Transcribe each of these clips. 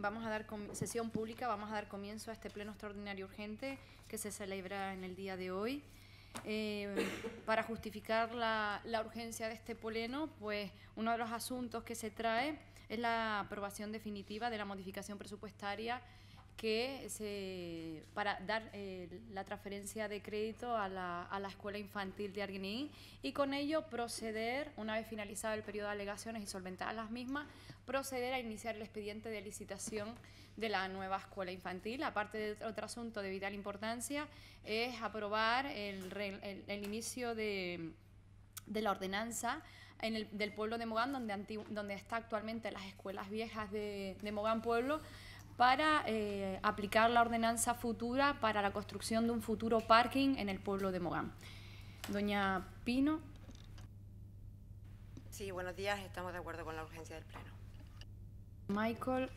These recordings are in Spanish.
Vamos a dar sesión pública, vamos a dar comienzo a este pleno extraordinario urgente que se celebra en el día de hoy. Eh, para justificar la, la, urgencia de este pleno, pues uno de los asuntos que se trae es la aprobación definitiva de la modificación presupuestaria para dar eh, la transferencia de crédito a la, la escuela infantil de Arguiní y con ello proceder, una vez finalizado el periodo de alegaciones y solventadas las mismas, proceder a iniciar el expediente de licitación de la nueva escuela infantil. Aparte de otro asunto de vital importancia, es aprobar el, inicio de la ordenanza en del pueblo de Mogán, donde, donde está actualmente las escuelas viejas de, de Mogán Pueblo, para eh, aplicar la ordenanza futura para la construcción de un futuro parking en el pueblo de Mogán. Doña Pino. Sí, buenos días. Estamos de acuerdo con la urgencia del Pleno. Michael.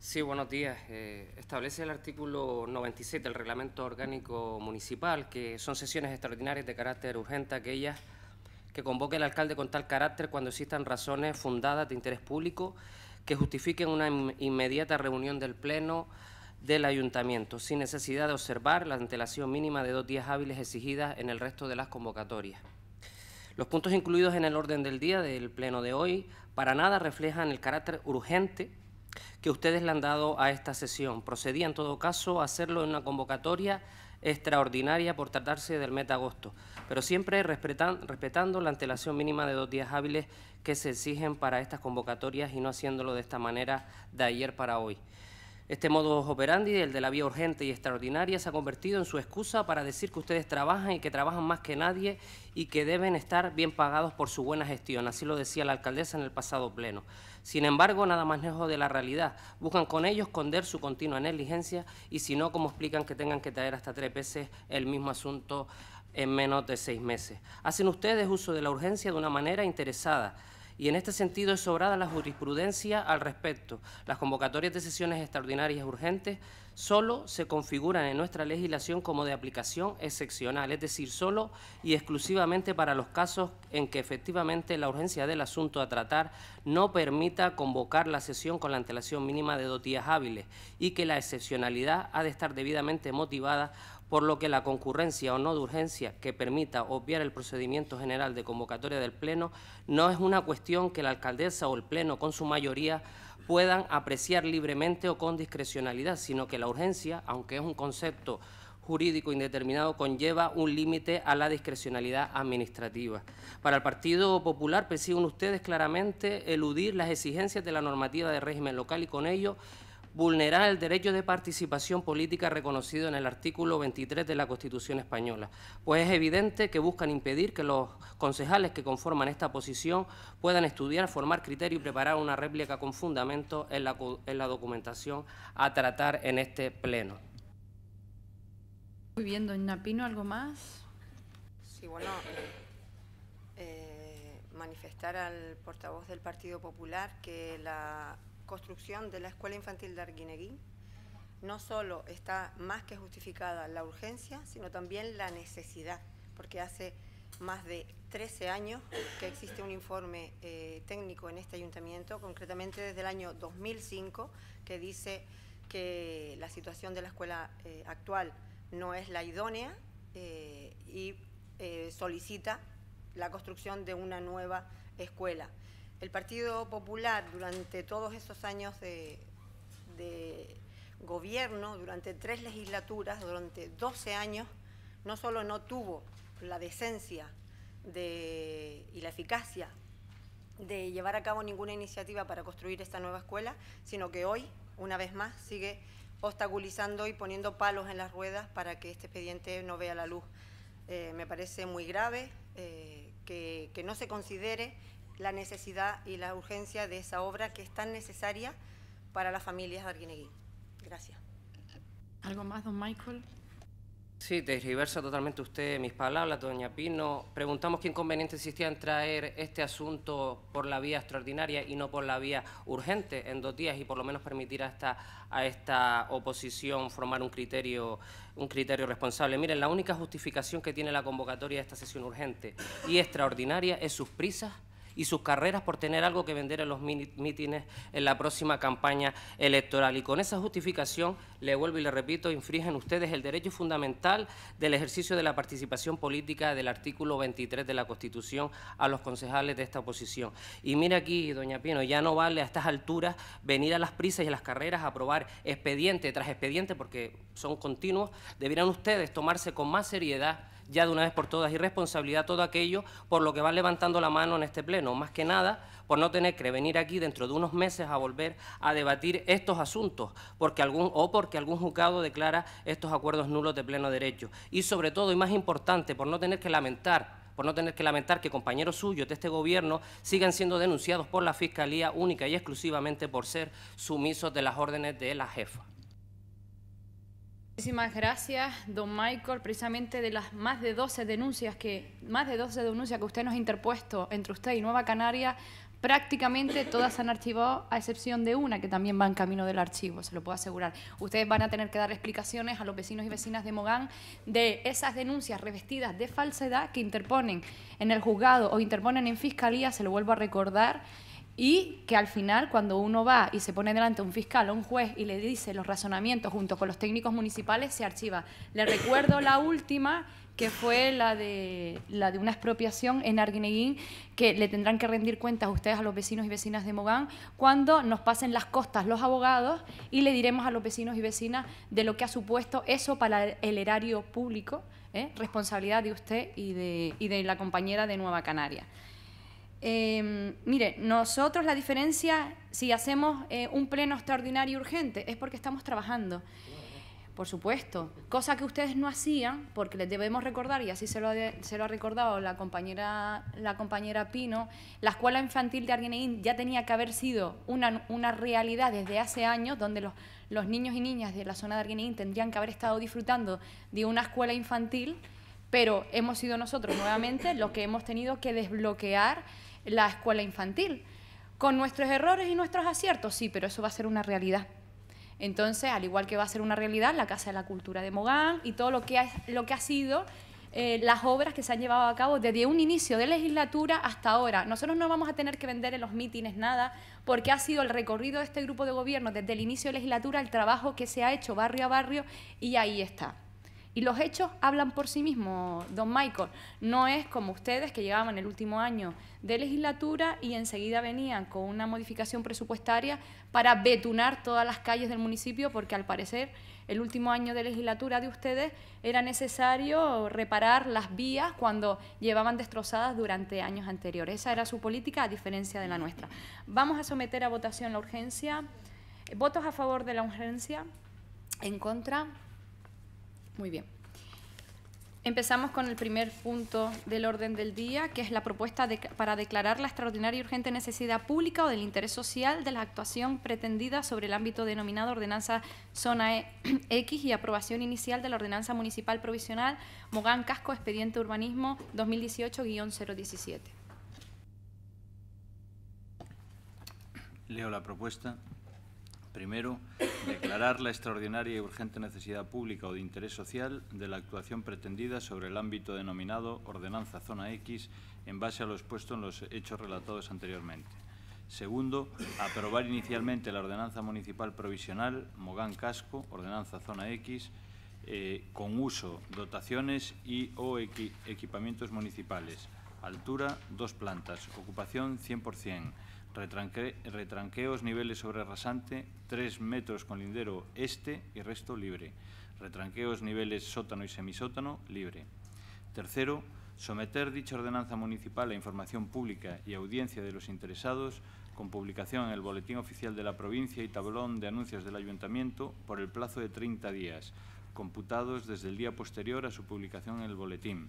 Sí, buenos días. Eh, establece el artículo 97 del Reglamento Orgánico Municipal que son sesiones extraordinarias de carácter urgente aquellas que convoque el alcalde con tal carácter cuando existan razones fundadas de interés público que justifiquen una inmediata reunión del Pleno del Ayuntamiento, sin necesidad de observar la antelación mínima de dos días hábiles exigidas en el resto de las convocatorias. Los puntos incluidos en el orden del día del Pleno de hoy para nada reflejan el carácter urgente que ustedes le han dado a esta sesión. Procedía, en todo caso, a hacerlo en una convocatoria extraordinaria por tratarse del mes de agosto, pero siempre respetando la antelación mínima de dos días hábiles que se exigen para estas convocatorias y no haciéndolo de esta manera de ayer para hoy. Este modo operandi, el de la vía urgente y extraordinaria, se ha convertido en su excusa para decir que ustedes trabajan y que trabajan más que nadie y que deben estar bien pagados por su buena gestión. Así lo decía la alcaldesa en el pasado pleno. Sin embargo, nada más lejos de la realidad. Buscan con ello esconder su continua negligencia y si no, como explican que tengan que traer hasta tres veces el mismo asunto en menos de seis meses. Hacen ustedes uso de la urgencia de una manera interesada y en este sentido es sobrada la jurisprudencia al respecto. Las convocatorias de sesiones extraordinarias urgentes solo se configuran en nuestra legislación como de aplicación excepcional, es decir, solo y exclusivamente para los casos en que efectivamente la urgencia del asunto a tratar no permita convocar la sesión con la antelación mínima de dos días hábiles y que la excepcionalidad ha de estar debidamente motivada por lo que la concurrencia o no de urgencia que permita obviar el procedimiento general de convocatoria del Pleno no es una cuestión que la alcaldesa o el Pleno con su mayoría puedan apreciar libremente o con discrecionalidad, sino que la urgencia, aunque es un concepto jurídico indeterminado conlleva un límite a la discrecionalidad administrativa. Para el Partido Popular persiguen ustedes claramente eludir las exigencias de la normativa de régimen local y con ello vulnerar el derecho de participación política reconocido en el artículo 23 de la Constitución española, pues es evidente que buscan impedir que los concejales que conforman esta posición puedan estudiar, formar criterio y preparar una réplica con fundamento en la, documentación a tratar en este Pleno. Muy bien, doña Pino, ¿algo más? bueno, eh, manifestar al portavoz del Partido Popular que la construcción de la Escuela Infantil de Arguineguín, no solo está más que justificada la urgencia, sino también la necesidad, porque hace más de 13 años que existe un informe eh, técnico en este ayuntamiento, concretamente desde el año 2005, que dice que la situación de la escuela eh, actual no es la idónea eh, y solicita la construcción de una nueva escuela el Partido Popular durante todos esos años de, gobierno, durante tres legislaturas, durante 12 años, no solo no tuvo la decencia y la eficacia de llevar a cabo ninguna iniciativa para construir esta nueva escuela, sino que hoy, una vez más, sigue obstaculizando y poniendo palos en las ruedas para que este expediente no vea la luz. Eh, me parece muy grave eh, que, no se considere la necesidad y la urgencia de esa obra que es tan necesaria para las familias de Arguinegui. Gracias. ¿Algo más, don Michael? Sí, diversa totalmente usted mis palabras, doña Pino. Preguntamos qué inconveniente existía en traer este asunto por la vía extraordinaria y no por la vía urgente en dos días y por lo menos permitir a esta, a esta oposición formar un criterio, un criterio responsable. Miren, la única justificación que tiene la convocatoria de esta sesión urgente y extraordinaria es sus prisas y sus carreras por tener algo que vender en los mítines en la próxima campaña electoral. Y con esa justificación, le vuelvo y le repito, infringen ustedes el derecho fundamental del ejercicio de la participación política del artículo 23 de la Constitución a los concejales de esta oposición. Y mire aquí, doña Pino, ya no vale a estas alturas venir a las prisas y a las carreras a aprobar expediente tras expediente, porque son continuos, debieran ustedes tomarse con más seriedad ya de una vez por todas irresponsabilidad responsabilidad todo aquello por lo que van levantando la mano en este pleno, más que nada por no tener que venir aquí dentro de unos meses a volver a debatir estos asuntos, porque algún o porque algún juzgado declara estos acuerdos nulos de pleno derecho y sobre todo y más importante por no tener que lamentar por no tener que lamentar que compañeros suyos de este gobierno sigan siendo denunciados por la Fiscalía única y exclusivamente por ser sumisos de las órdenes de la jefa. Muchísimas gracias, don Michael. Precisamente de las más de 12 denuncias que, más de 12 denuncias que usted nos ha interpuesto entre usted y Nueva Canaria, prácticamente todas se han archivado, a excepción de una que también va en camino del archivo, se lo puedo asegurar. Ustedes van a tener que dar explicaciones a los vecinos y vecinas de Mogán de esas denuncias revestidas de falsedad que interponen en el juzgado o interponen en fiscalía, se lo vuelvo a recordar y que al final cuando uno va y se pone delante un fiscal o un juez y le dice los razonamientos junto con los técnicos municipales se archiva. Le recuerdo la última que fue la de, la de una expropiación en Arguineguín, que le tendrán que rendir cuentas ustedes a los vecinos y vecinas de Mogán cuando nos pasen las costas los abogados y le diremos a los vecinos y vecinas de lo que ha supuesto eso para el erario público, ¿eh? responsabilidad de usted y de, y de la compañera de Nueva Canaria. Em, mire, nosotros la diferencia, si hacemos eh, un pleno extraordinario y urgente, es porque estamos trabajando. Por supuesto, cosa que ustedes no hacían, porque les debemos recordar, y así se lo, se lo ha recordado la compañera, la compañera Pino, la escuela infantil de Arguineín ya tenía que haber sido una, una realidad desde hace años, donde los, los, niños y niñas de la zona de Arguineín tendrían que haber estado disfrutando de una escuela infantil, pero hemos sido nosotros nuevamente los que hemos tenido que desbloquear la escuela infantil. Con nuestros errores y nuestros aciertos, sí, pero eso va a ser una realidad. Entonces, al igual que va a ser una realidad la Casa de la Cultura de Mogán y todo lo que ha, lo que ha sido eh, las obras que se han llevado a cabo desde un inicio de legislatura hasta ahora. Nosotros no vamos a tener que vender en los mítines nada, porque ha sido el recorrido de este grupo de gobierno desde el inicio de legislatura, el trabajo que se ha hecho barrio a barrio y ahí está. Y los hechos hablan por sí mismos, don Michael. No es como ustedes que llegaban el último año de legislatura y enseguida venían con una modificación presupuestaria para betunar todas las calles del municipio, porque al parecer el último año de legislatura de ustedes era necesario reparar las vías cuando llevaban destrozadas durante años anteriores. Esa era su política a diferencia de la nuestra. Vamos a someter a votación la urgencia. ¿Votos a favor de la urgencia? ¿En contra? Muy bien. Empezamos con el primer punto del orden del día, que es la propuesta para declarar la extraordinaria y urgente necesidad pública o del interés social de la actuación pretendida sobre el ámbito denominado Ordenanza Zona e, X y aprobación inicial de la Ordenanza Municipal Provisional Mogán Casco Expediente Urbanismo 2018-017. Leo la propuesta. Primero, declarar la extraordinaria y urgente necesidad pública o de interés social de la actuación pretendida sobre el ámbito denominado Ordenanza Zona X en base a lo expuesto en los hechos relatados anteriormente. Segundo, aprobar inicialmente la Ordenanza Municipal Provisional Mogán Casco, Ordenanza Zona X, eh, con uso, dotaciones y o equipamientos municipales. Altura, dos plantas. Ocupación, 100% retranqueos niveles sobre rasante, 3 metros con lindero este y resto libre. Retranqueos niveles sótano y semisótano libre. Tercero, someter dicha ordenanza municipal a información pública y audiencia de los interesados con publicación en el Boletín Oficial de la Provincia y Tablón de Anuncios del Ayuntamiento por el plazo de 30 días, computados desde el día posterior a su publicación en el Boletín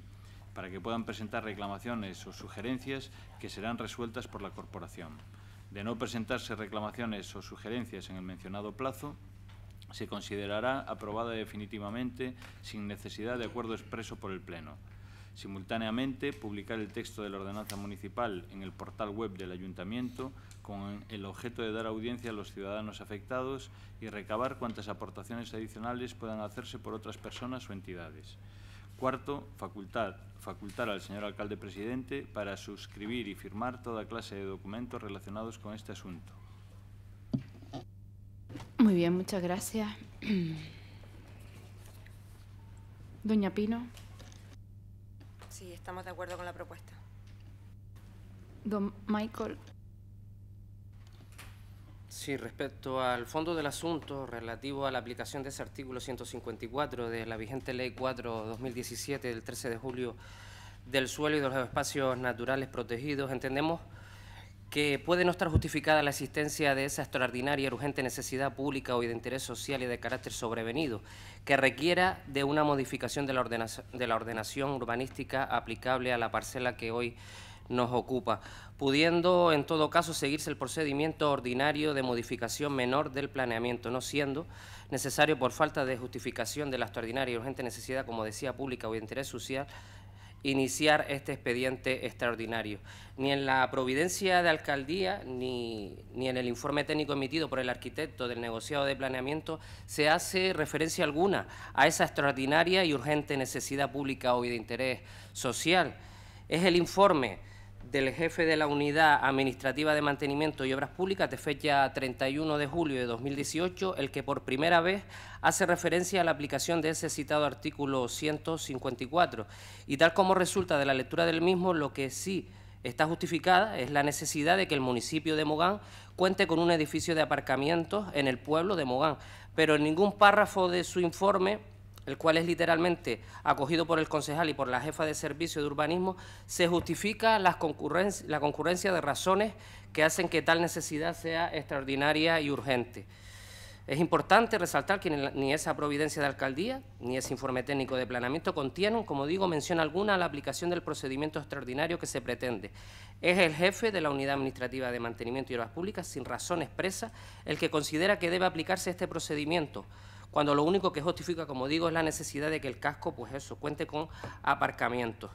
para que puedan presentar reclamaciones o sugerencias que serán resueltas por la Corporación. De no presentarse reclamaciones o sugerencias en el mencionado plazo, se considerará aprobada definitivamente sin necesidad de acuerdo expreso por el Pleno. Simultáneamente, publicar el texto de la ordenanza municipal en el portal web del Ayuntamiento con el objeto de dar audiencia a los ciudadanos afectados y recabar cuantas aportaciones adicionales puedan hacerse por otras personas o entidades. Cuarto, facultad, facultar al señor alcalde presidente para suscribir y firmar toda clase de documentos relacionados con este asunto. Muy bien, muchas gracias. Doña Pino. Sí, estamos de acuerdo con la propuesta. Don Michael. Sí, respecto al fondo del asunto relativo a la aplicación de ese artículo 154 de la vigente Ley 4-2017 del 13 de julio del suelo y de los espacios naturales protegidos, entendemos que puede no estar justificada la existencia de esa extraordinaria y urgente necesidad pública o de interés social y de carácter sobrevenido, que requiera de una modificación de la, ordenación, de la ordenación urbanística aplicable a la parcela que hoy nos ocupa, pudiendo en todo caso seguirse el procedimiento ordinario de modificación menor del planeamiento, no siendo necesario por falta de justificación de la extraordinaria y urgente necesidad, como decía, pública o de interés social, iniciar este expediente extraordinario. Ni en la providencia de alcaldía, ni, ni, en el informe técnico emitido por el arquitecto del negociado de planeamiento se hace referencia alguna a esa extraordinaria y urgente necesidad pública o de interés social. Es el informe del jefe de la Unidad Administrativa de Mantenimiento y Obras Públicas de fecha 31 de julio de 2018, el que por primera vez hace referencia a la aplicación de ese citado artículo 154. Y tal como resulta de la lectura del mismo, lo que sí está justificada es la necesidad de que el municipio de Mogán cuente con un edificio de aparcamientos en el pueblo de Mogán, pero en ningún párrafo de su informe el cual es literalmente acogido por el concejal y por la jefa de servicio de urbanismo, se justifica la concurrencia de razones que hacen que tal necesidad sea extraordinaria y urgente. Es importante resaltar que ni esa providencia de alcaldía ni ese informe técnico de planeamiento contienen, como digo, mención alguna a la aplicación del procedimiento extraordinario que se pretende. Es el jefe de la Unidad Administrativa de Mantenimiento y Obras Públicas, sin razón expresa, el que considera que debe aplicarse este procedimiento, cuando lo único que justifica, como digo, es la necesidad de que el casco, pues eso, cuente con aparcamiento.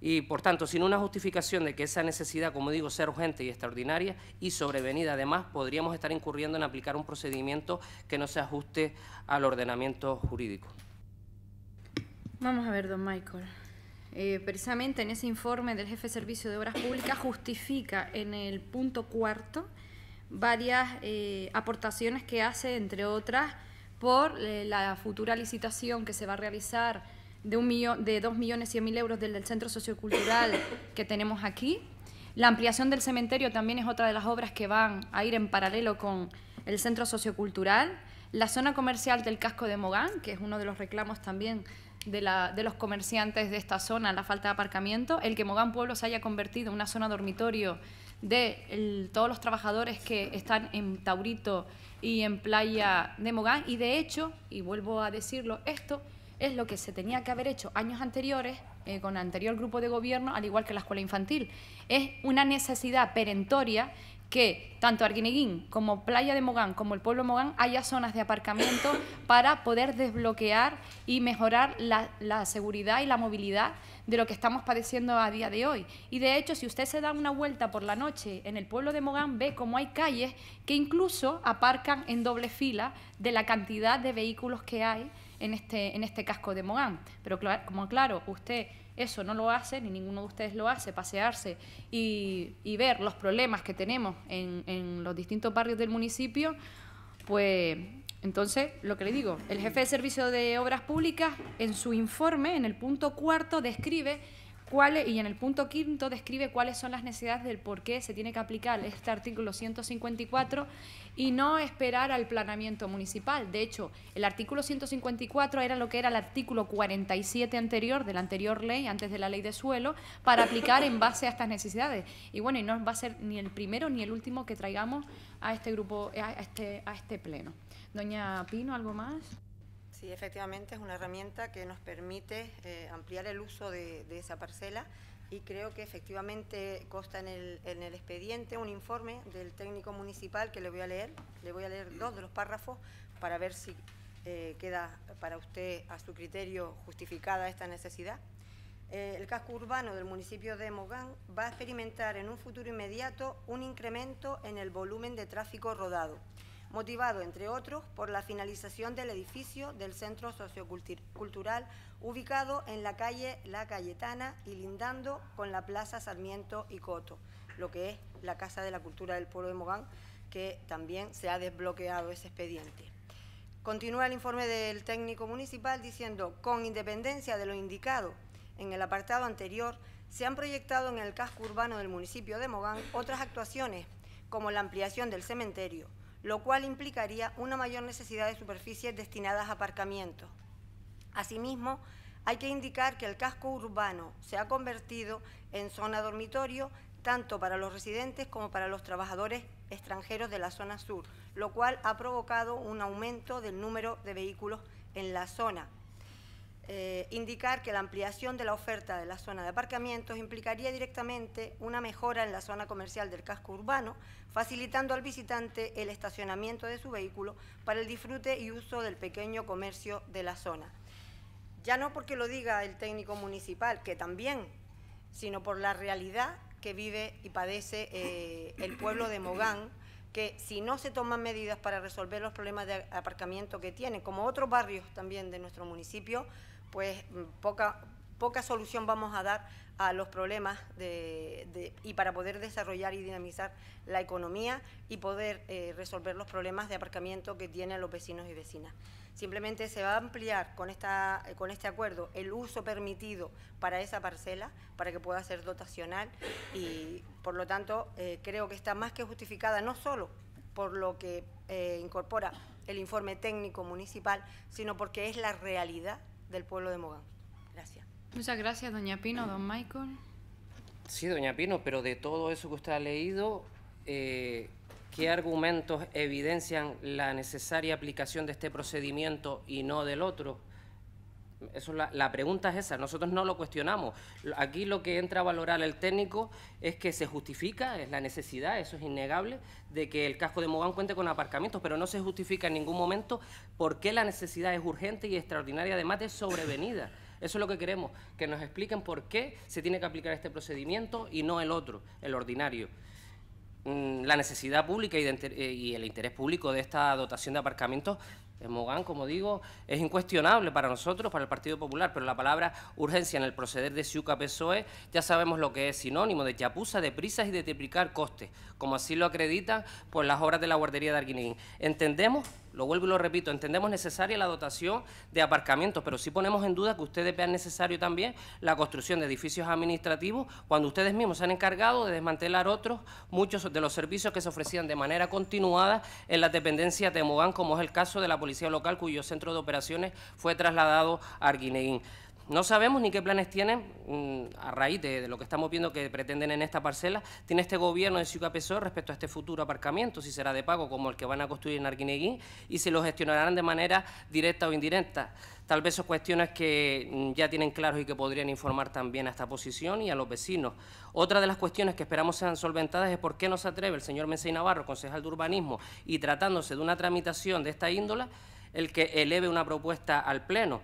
Y, por tanto, sin una justificación de que esa necesidad, como digo, sea urgente y extraordinaria y sobrevenida, además, podríamos estar incurriendo en aplicar un procedimiento que no se ajuste al ordenamiento jurídico. Vamos a ver, don Michael. Eh, precisamente en ese informe del jefe de Servicio de Obras Públicas justifica en el punto cuarto varias eh, aportaciones que hace, entre otras, por eh, la futura licitación que se va a realizar de, un de 2 millones 100 mil euros del, Centro Sociocultural que tenemos aquí. La ampliación del cementerio también es otra de las obras que van a ir en paralelo con el Centro Sociocultural. La zona comercial del casco de Mogán, que es uno de los reclamos también de, la, de, los comerciantes de esta zona, la falta de aparcamiento, el que Mogán Pueblo se haya convertido en una zona dormitorio de todos los trabajadores que están en Taurito y en Playa de Mogán. Y de hecho, y vuelvo a decirlo, esto es lo que se tenía que haber hecho años anteriores eh, con anterior grupo de gobierno, al igual que la escuela infantil. Es una necesidad perentoria que tanto Arguineguín como Playa de Mogán como el pueblo de Mogán haya zonas de aparcamiento para poder desbloquear y mejorar la, la seguridad y la movilidad de lo que estamos padeciendo a día de hoy. Y de hecho, si usted se da una vuelta por la noche en el pueblo de Mogán, ve cómo hay calles que incluso aparcan en doble fila de la cantidad de vehículos que hay en este, en este casco de Mogán. Pero como claro, usted eso no lo hace, ni ninguno de ustedes lo hace, pasearse y, ver los problemas que tenemos en, en los distintos barrios del municipio, pues entonces, lo que le digo, el jefe de servicio de obras públicas en su informe, en el punto cuarto, describe cuáles, y en el punto quinto describe cuáles son las necesidades del por qué se tiene que aplicar este artículo 154 y no esperar al planeamiento municipal. De hecho, el artículo 154 era lo que era el artículo 47 anterior de la anterior ley, antes de la ley de suelo, para aplicar en base a estas necesidades. Y bueno, y no va a ser ni el primero ni el último que traigamos a este grupo, a este, a este pleno. Doña Pino, ¿algo más? Sí, efectivamente es una herramienta que nos permite eh, ampliar el uso de, esa parcela y creo que efectivamente consta en el, expediente un informe del técnico municipal que le voy a leer. Le voy a leer dos de los párrafos para ver si eh, queda para usted a su criterio justificada esta necesidad. Eh, el casco urbano del municipio de Mogán va a experimentar en un futuro inmediato un incremento en el volumen de tráfico rodado motivado, entre otros, por la finalización del edificio del Centro Sociocultural ubicado en la calle La Cayetana y lindando con la Plaza Sarmiento y Coto, lo que es la Casa de la Cultura del Pueblo de Mogán, que también se ha desbloqueado ese expediente. Continúa el informe del técnico municipal diciendo, con independencia de lo indicado en el apartado anterior, se han proyectado en el casco urbano del municipio de Mogán otras actuaciones, como la ampliación del cementerio, lo cual implicaría una mayor necesidad de superficies destinadas a aparcamiento. Asimismo, hay que indicar que el casco urbano se ha convertido en zona dormitorio tanto para los residentes como para los trabajadores extranjeros de la zona sur, lo cual ha provocado un aumento del número de vehículos en la zona, eh, indicar que la ampliación de la oferta de la zona de aparcamientos implicaría directamente una mejora en la zona comercial del casco urbano, facilitando al visitante el estacionamiento de su vehículo para el disfrute y uso del pequeño comercio de la zona. Ya no porque lo diga el técnico municipal, que también, sino por la realidad que vive y padece eh, el pueblo de Mogán, que si no se toman medidas para resolver los problemas de aparcamiento que tiene, como otros barrios también de nuestro municipio, pues mm, poca, poca solución vamos a dar a los problemas y para poder desarrollar y dinamizar la economía y poder eh, resolver los problemas de aparcamiento que tienen los vecinos y vecinas. Simplemente se va a ampliar con, esta, con este acuerdo el uso permitido para esa parcela, para que pueda ser dotacional y, por lo tanto, eh, creo que está más que justificada no solo por lo que eh, incorpora el informe técnico municipal, sino porque es la realidad del pueblo de Mogán. Gracias. Muchas gracias, doña Pino, don Michael. Sí, doña Pino, pero de todo eso que usted ha leído, eh, ¿qué argumentos evidencian la necesaria aplicación de este procedimiento y no del otro? la, pregunta es esa, nosotros no lo cuestionamos. Aquí lo que entra a valorar el técnico es que se justifica, es la necesidad, eso es innegable, de que el casco de Mogán cuente con aparcamientos, pero no se justifica en ningún momento por qué la necesidad es urgente y extraordinaria, además de sobrevenida. Eso es lo que queremos, que nos expliquen por qué se tiene que aplicar este procedimiento y no el otro, el ordinario mm, la necesidad pública eh, y, el interés público de esta dotación de aparcamientos Mogán, como digo, es incuestionable para nosotros, para el Partido Popular, pero la palabra urgencia en el proceder de Ciuca PSOE ya sabemos lo que es sinónimo de chapuza, de prisas y de triplicar costes, como así lo acreditan por pues, las obras de la guardería de Arguineguín. Entendemos lo vuelvo y lo repito, entendemos necesaria la dotación de aparcamientos, pero sí ponemos en duda que ustedes vean necesario también la construcción de edificios administrativos cuando ustedes mismos se han encargado de desmantelar otros, muchos de los servicios que se ofrecían de manera continuada en las dependencias de Mogán, como es el caso de la Policía Local, cuyo centro de operaciones fue trasladado a Arguineguín. No sabemos ni qué planes tienen, mm, a raíz de, lo que estamos viendo que pretenden en esta parcela, tiene este gobierno de Ciudad Pesor respecto a este futuro aparcamiento, si será de pago como el que van a construir en Arquineguín y si lo gestionarán de manera directa o indirecta. Tal vez son cuestiones que mm, ya tienen claros y que podrían informar también a esta posición y a los vecinos. Otra de las cuestiones que esperamos sean solventadas es por qué no se atreve el señor Mensei Navarro, concejal de urbanismo, y tratándose de una tramitación de esta índola, el que eleve una propuesta al Pleno.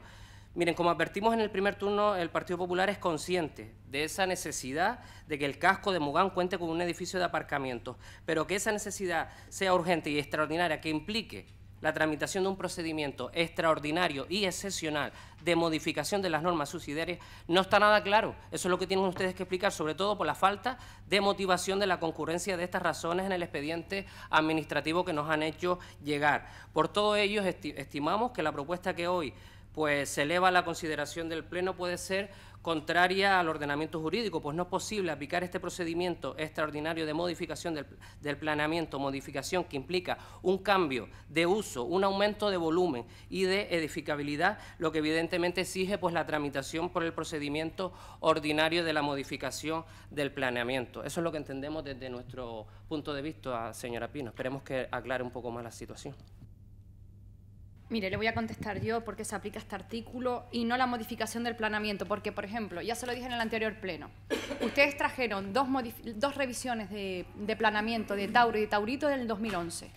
Miren, como advertimos en el primer turno, el Partido Popular es consciente de esa necesidad de que el casco de Mugán cuente con un edificio de aparcamiento, pero que esa necesidad sea urgente y extraordinaria, que implique la tramitación de un procedimiento extraordinario y excepcional de modificación de las normas subsidiarias no está nada claro. Eso es lo que tienen ustedes que explicar, sobre todo por la falta de motivación de la concurrencia de estas razones en el expediente administrativo que nos han hecho llegar. Por todo ello, estimamos que la propuesta que hoy pues se eleva la consideración del Pleno puede ser contraria al ordenamiento jurídico, pues no es posible aplicar este procedimiento extraordinario de modificación del, del, planeamiento, modificación que implica un cambio de uso, un aumento de volumen y de edificabilidad, lo que evidentemente exige pues la tramitación por el procedimiento ordinario de la modificación del planeamiento. Eso es lo que entendemos desde nuestro punto de vista, señora Pino. Esperemos que aclare un poco más la situación. Mire, le voy a contestar yo porque se aplica este artículo y no la modificación del planeamiento, porque, por ejemplo, ya se lo dije en el anterior pleno, ustedes trajeron dos, revisiones de, de planeamiento de Tauro y de Taurito del 2011.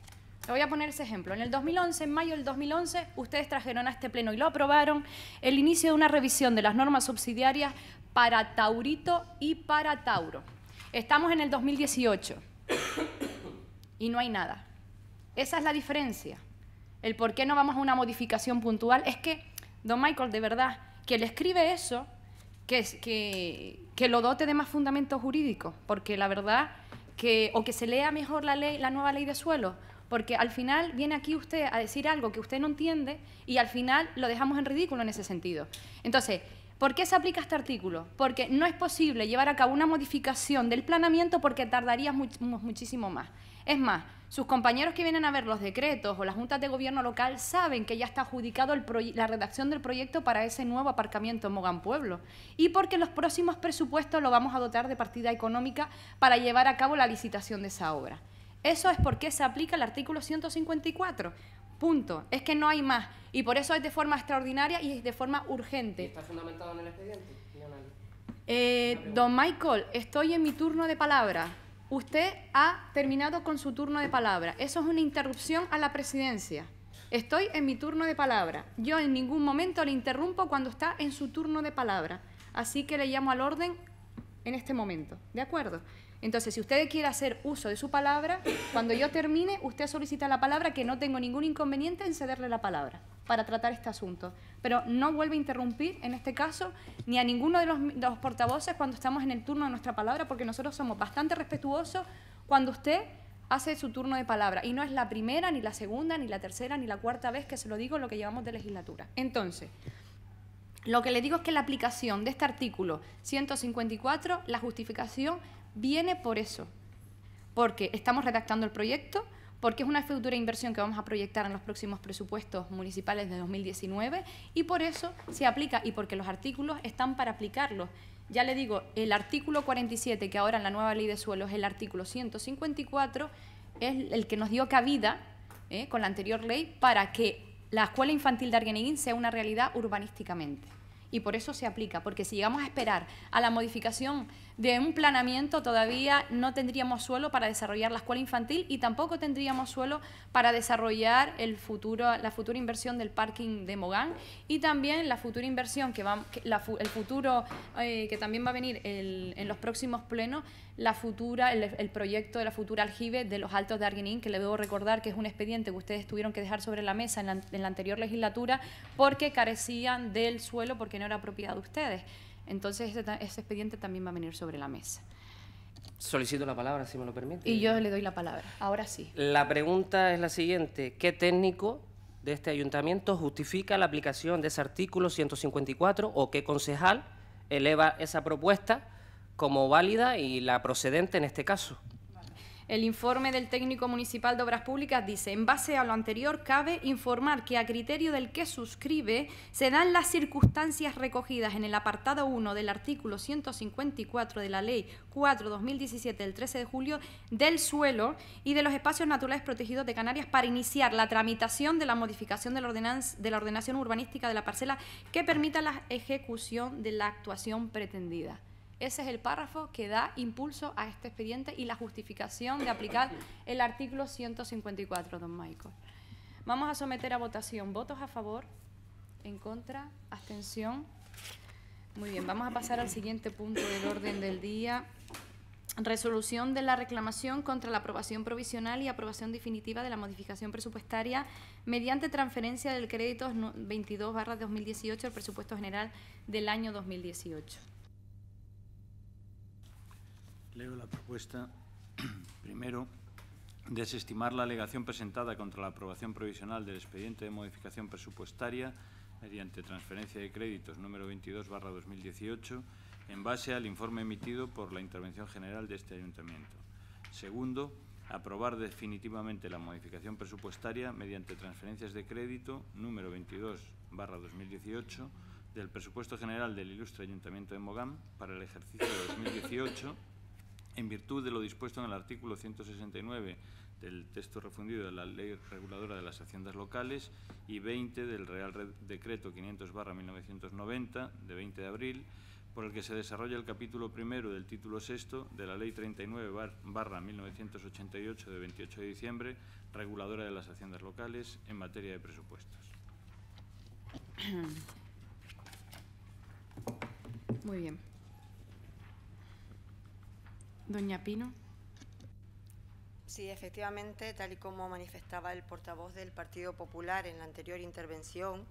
Le voy a poner ese ejemplo. En el 2011, en mayo del 2011, ustedes trajeron a este pleno y lo aprobaron el inicio de una revisión de las normas subsidiarias para Taurito y para Tauro. Estamos en el 2018 y no hay nada. Esa es la diferencia el por qué no vamos a una modificación puntual, es que, don Michael, de verdad, que le escribe eso, que, lo dote de más fundamentos jurídico, porque la verdad que, o que se lea mejor la ley, la nueva ley de suelo, porque al final viene aquí usted a decir algo que usted no entiende y al final lo dejamos en ridículo en ese sentido. Entonces, ¿por qué se aplica este artículo? Porque no es posible llevar a cabo una modificación del planeamiento porque tardaría muchísimo más. Es más, sus compañeros que vienen a ver los decretos o las juntas de gobierno local saben que ya está adjudicado el la redacción del proyecto para ese nuevo aparcamiento en Mogán Pueblo y porque los próximos presupuestos lo vamos a dotar de partida económica para llevar a cabo la licitación de esa obra. Eso es porque se aplica el artículo 154. Punto. Es que no hay más. Y por eso es de forma extraordinaria y es de forma urgente. ¿Está fundamentado en el expediente? Eh, don Michael, estoy en mi turno de palabra usted ha terminado con su turno de palabra. Eso es una interrupción a la presidencia. Estoy en mi turno de palabra. Yo en ningún momento le interrumpo cuando está en su turno de palabra. Así que le llamo al orden en este momento. ¿De acuerdo? Entonces, si usted quiere hacer uso de su palabra, cuando yo termine, usted solicita la palabra, que no tengo ningún inconveniente en cederle la palabra para tratar este asunto. Pero no vuelve a interrumpir, en este caso, ni a ninguno de los, portavoces cuando estamos en el turno de nuestra palabra, porque nosotros somos bastante respetuosos cuando usted hace su turno de palabra. Y no es la primera, ni la segunda, ni la tercera, ni la cuarta vez que se lo digo lo que llevamos de legislatura. Entonces, lo que le digo es que la aplicación de este artículo 154, la justificación viene por eso, porque estamos redactando el proyecto, porque es una futura inversión que vamos a proyectar en los próximos presupuestos municipales de 2019 y por eso se aplica y porque los artículos están para aplicarlos. Ya le digo, el artículo 47, que ahora en la nueva ley de suelos es el artículo 154, es el que nos dio cabida ¿eh? con la anterior ley para que la escuela infantil de Arguineguín sea una realidad urbanísticamente. Y por eso se aplica, porque si llegamos a esperar a la modificación de un planamiento todavía no tendríamos suelo para desarrollar la escuela infantil y tampoco tendríamos suelo para desarrollar el futuro, la futura inversión del parking de Mogán y también la futura inversión que el futuro eh, que también va a venir en los próximos plenos, la futura, el, proyecto de la futura aljibe de los Altos de Arguinín, que le debo recordar que es un expediente que ustedes tuvieron que dejar sobre la mesa en la, en la anterior legislatura porque carecían del suelo porque no era propiedad de ustedes. Entonces, ese, expediente también va a venir sobre la mesa. Solicito la palabra, si me lo permite. Y yo le doy la palabra, ahora sí. La pregunta es la siguiente, ¿qué técnico de este ayuntamiento justifica la aplicación de ese artículo 154 o qué concejal eleva esa propuesta como válida y la procedente en este caso? El informe del técnico municipal de Obras Públicas dice, en base a lo anterior, cabe informar que a criterio del que suscribe se dan las circunstancias recogidas en el apartado 1 del artículo 154 de la Ley 4-2017 del 13 de julio del suelo y de los espacios naturales protegidos de Canarias para iniciar la tramitación de la modificación de la, de la ordenación urbanística de la parcela que permita la ejecución de la actuación pretendida. Ese es el párrafo que da impulso a este expediente y la justificación de aplicar el artículo 154, don Michael. Vamos a someter a votación votos a favor, en contra, abstención. Muy bien, vamos a pasar al siguiente punto del orden del día. Resolución de la reclamación contra la aprobación provisional y aprobación definitiva de la modificación presupuestaria mediante transferencia del crédito 22 2018 al presupuesto general del año 2018. Leo la propuesta. Primero, desestimar la alegación presentada contra la aprobación provisional del expediente de modificación presupuestaria mediante transferencia de créditos número 22-2018 en base al informe emitido por la Intervención General de este Ayuntamiento. Segundo, aprobar definitivamente la modificación presupuestaria mediante transferencias de crédito número 22-2018 del Presupuesto General del Ilustre Ayuntamiento de Mogán para el ejercicio de 2018 en virtud de lo dispuesto en el artículo 169 del texto refundido de la Ley Reguladora de las Haciendas Locales y 20 del Real Decreto 500-1990 de 20 de abril, por el que se desarrolla el capítulo primero del título sexto de la Ley 39-1988 de 28 de diciembre, reguladora de las haciendas locales en materia de presupuestos. Muy bien. Doña Pino. Sí, efectivamente, tal y como manifestaba el portavoz del Partido Popular en la anterior intervención,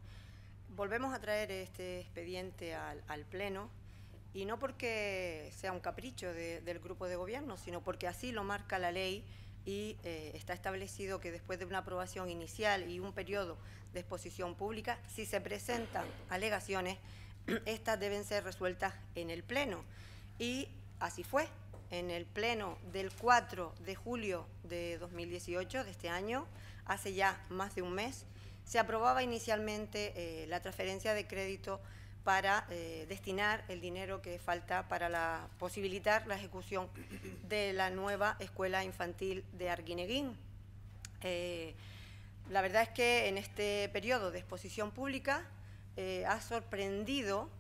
volvemos a traer este expediente al, Pleno y no porque sea un capricho del grupo de gobierno, sino porque así lo marca la ley y eh, está establecido que después de una aprobación inicial y un periodo de exposición pública, si se presentan alegaciones, estas deben ser resueltas en el Pleno. Y así fue en el Pleno del 4 de julio de 2018, de este año, hace ya más de un mes, se aprobaba inicialmente eh, la transferencia de crédito para eh, destinar el dinero que falta para posibilitar la ejecución de la nueva escuela infantil de Arguineguín. Eh, la verdad es que en este periodo de exposición pública ha sorprendido,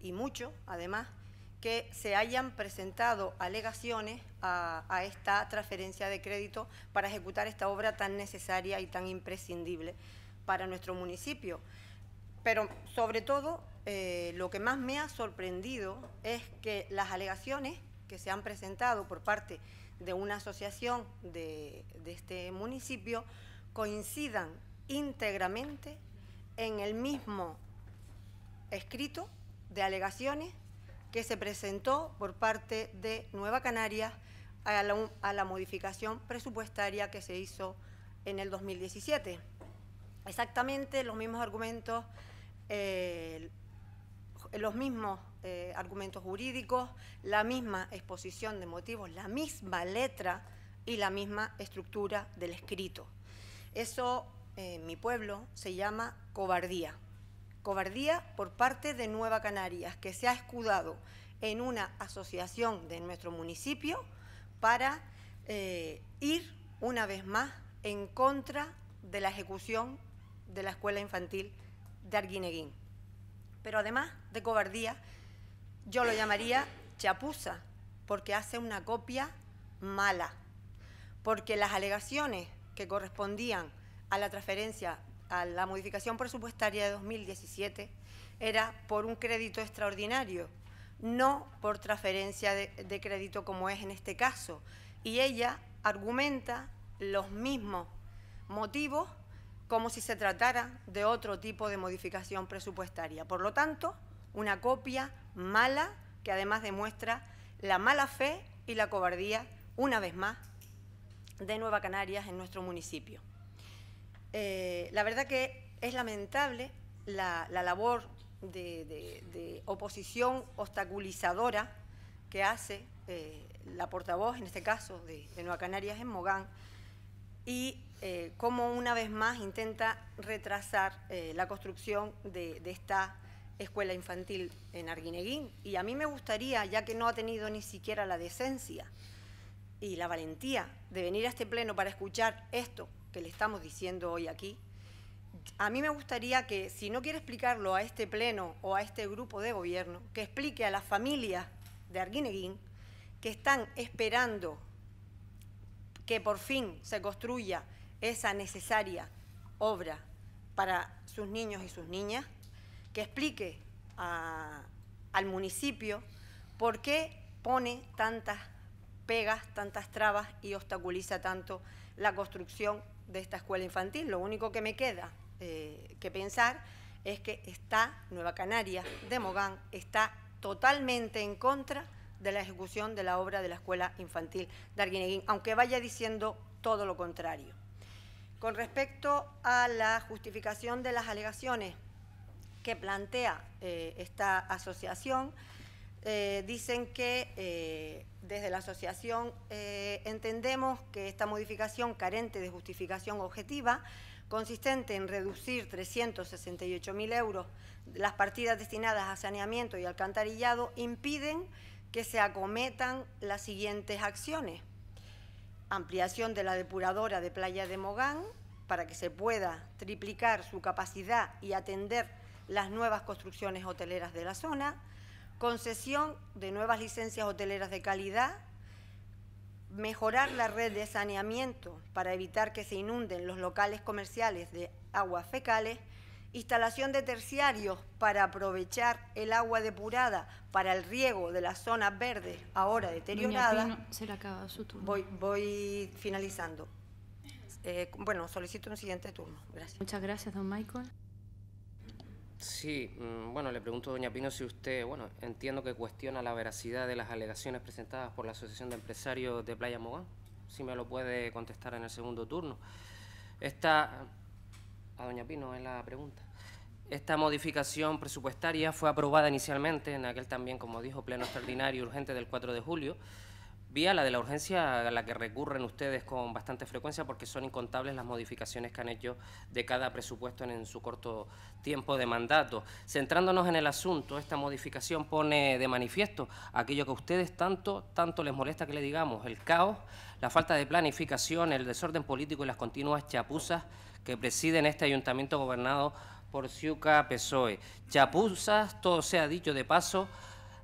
y mucho además, que se hayan presentado alegaciones a, esta transferencia de crédito para ejecutar esta obra tan necesaria y tan imprescindible para nuestro municipio. Pero sobre todo, eh, lo que más me ha sorprendido es que las alegaciones que se han presentado por parte de una asociación de este municipio coincidan íntegramente en el mismo escrito de alegaciones que se presentó por parte de Nueva Canarias a la, modificación presupuestaria que se hizo en el 2017. Exactamente los mismos argumentos, eh, los mismos eh, argumentos jurídicos, la misma exposición de motivos, la misma letra y la misma estructura del escrito. Eso eh, en mi pueblo se llama cobardía. Cobardía por parte de Nueva Canarias, que se ha escudado en una asociación de nuestro municipio para eh, ir una vez más en contra de la ejecución de la escuela infantil de Arguineguín. Pero además de cobardía, yo lo llamaría chapuza, porque hace una copia mala, porque las alegaciones que correspondían a la transferencia a la modificación presupuestaria de 2017 era por un crédito extraordinario, no por transferencia de, crédito como es en este caso. Y ella argumenta los mismos motivos como si se tratara de otro tipo de modificación presupuestaria. Por lo tanto, una copia mala que además demuestra la mala fe y la cobardía, una vez más, de Nueva Canarias en nuestro municipio. Eh, la verdad que es lamentable la, labor de, oposición obstaculizadora que hace eh, la portavoz, en este caso, de, Nueva Canarias en Mogán, y eh, cómo una vez más intenta retrasar eh, la construcción de, esta escuela infantil en Arguineguín. Y a mí me gustaría, ya que no ha tenido ni siquiera la decencia y la valentía de venir a este pleno para escuchar esto que le estamos diciendo hoy aquí, a mí me gustaría que, si no quiere explicarlo a este pleno o a este grupo de gobierno, que explique a las familias de Arguineguín que están esperando que por fin se construya esa necesaria obra para sus niños y sus niñas, que explique al municipio por qué pone tantas pegas, tantas trabas y obstaculiza tanto la construcción de esta escuela infantil. Lo único que me queda eh, que pensar es que esta Nueva Canaria de Mogán, está totalmente en contra de la ejecución de la obra de la Escuela Infantil de Arguineguín, aunque vaya diciendo todo lo contrario. Con respecto a la justificación de las alegaciones que plantea eh, esta asociación, eh, dicen que desde la asociación entendemos que esta modificación carente de justificación objetiva consistente en reducir 368.000 euros las partidas destinadas a saneamiento y alcantarillado, impiden que se acometan las siguientes acciones. Ampliación de la depuradora de Playa de Mogán para que se pueda triplicar su capacidad y atender las nuevas construcciones hoteleras de la zona. Concesión de nuevas licencias hoteleras de calidad mejorar la red de saneamiento para evitar que se inunden los locales comerciales de aguas fecales, instalación de terciarios para aprovechar el agua depurada para el riego de las zonas verdes ahora deterioradas. se Voy, finalizando. Eh, bueno, solicito un siguiente turno. Gracias. Muchas gracias, don Michael. Sí, mm, bueno, le pregunto, a doña Pino, si usted, bueno, entiendo que cuestiona la veracidad de las alegaciones presentadas por la Asociación de Empresarios de Playa Mogán, si me lo puede contestar en el segundo turno. Esta, a doña Pino es la pregunta. Esta modificación presupuestaria fue aprobada inicialmente en aquel también, como dijo, pleno extraordinario urgente del 4 de julio, Vía la de la urgencia a la que recurren ustedes con bastante frecuencia porque son incontables las modificaciones que han hecho de cada presupuesto en, su corto tiempo de mandato. Centrándonos en el asunto, esta modificación pone de manifiesto aquello que a ustedes tanto, tanto les molesta que le digamos, el caos, la falta de planificación, el desorden político y las continuas chapuzas que presiden este ayuntamiento gobernado por Ciuca PSOE. Chapuzas, todo sea dicho de paso,